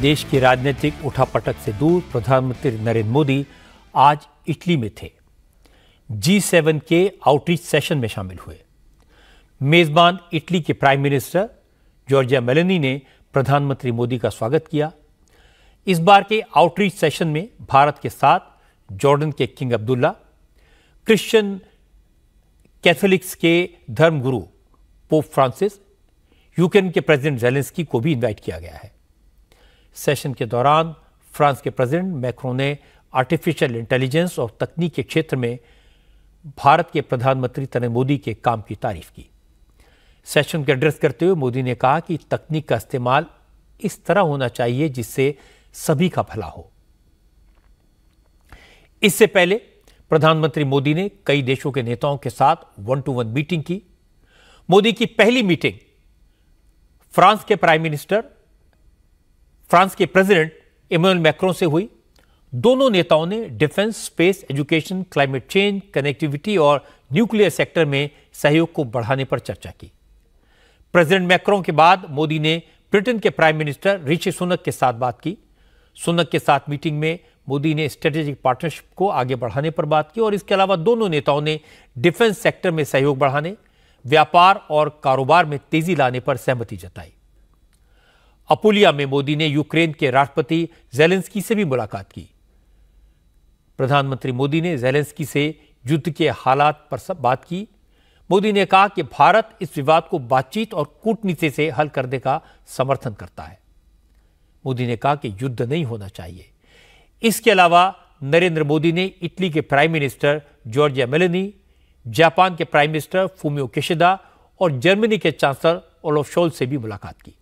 देश की राजनीतिक उठापटक से दूर प्रधानमंत्री नरेंद्र मोदी आज इटली में थे जी सेवन के आउटरीच सेशन में शामिल हुए मेजबान इटली के प्राइम मिनिस्टर जॉर्जिया मेलेनी ने प्रधानमंत्री मोदी का स्वागत किया इस बार के आउटरीच सेशन में भारत के साथ जॉर्डन के किंग अब्दुल्ला क्रिश्चियन कैथोलिक्स के धर्मगुरु पोप फ्रांसिस यूक्रेन के प्रेसिडेंट जेलेंस्की को भी इनवाइट किया गया है सेशन के दौरान फ्रांस के प्रेसिडेंट मैक्रो ने आर्टिफिशियल इंटेलिजेंस और तकनीक के क्षेत्र में भारत के प्रधानमंत्री नरेंद्र मोदी के काम की तारीफ की सेशन को एड्रेस करते हुए मोदी ने कहा कि तकनीक का इस्तेमाल इस तरह होना चाहिए जिससे सभी का भला हो इससे पहले प्रधानमंत्री मोदी ने कई देशों के नेताओं के साथ वन टू वन मीटिंग की मोदी की पहली मीटिंग फ्रांस के प्राइम मिनिस्टर फ्रांस के प्रेसिडेंट इमोल मैक्रों से हुई दोनों नेताओं ने defence space education climate change connectivity और न्यूक्लियर सेक्टर में सहयोग को बढ़ाने पर चर्चा की प्रेसिडेंट मैक्रों के बाद मोदी ने ब्रिटेन के प्राइम मिनिस्टर ऋषि सुनक के साथ बात की सुनक के साथ मीटिंग में मोदी ने स्ट्रेटेजिक पार्टनरशिप को आगे बढ़ाने पर बात की और इसके अलावा दोनों नेताओं ने डिफेंस सेक्टर में सहयोग बढ़ाने व्यापार और कारोबार में तेजी लाने पर सहमति जताई अपोलिया में मोदी ने यूक्रेन के राष्ट्रपति जेलेंस्की से भी मुलाकात की प्रधानमंत्री मोदी ने जेलेंस्की से युद्ध के हालात पर सब बात की मोदी ने कहा कि भारत इस विवाद को बातचीत और कूटनीति से हल करने का समर्थन करता है मोदी ने कहा कि युद्ध नहीं होना चाहिए इसके अलावा नरेंद्र मोदी ने इटली के prime minister Giorgia Meloni Japan के प्राइम मिनिस्टर फूमियो किशिदा और जर्मनी के चांसलर ओलोफ शोल से भी मुलाकात की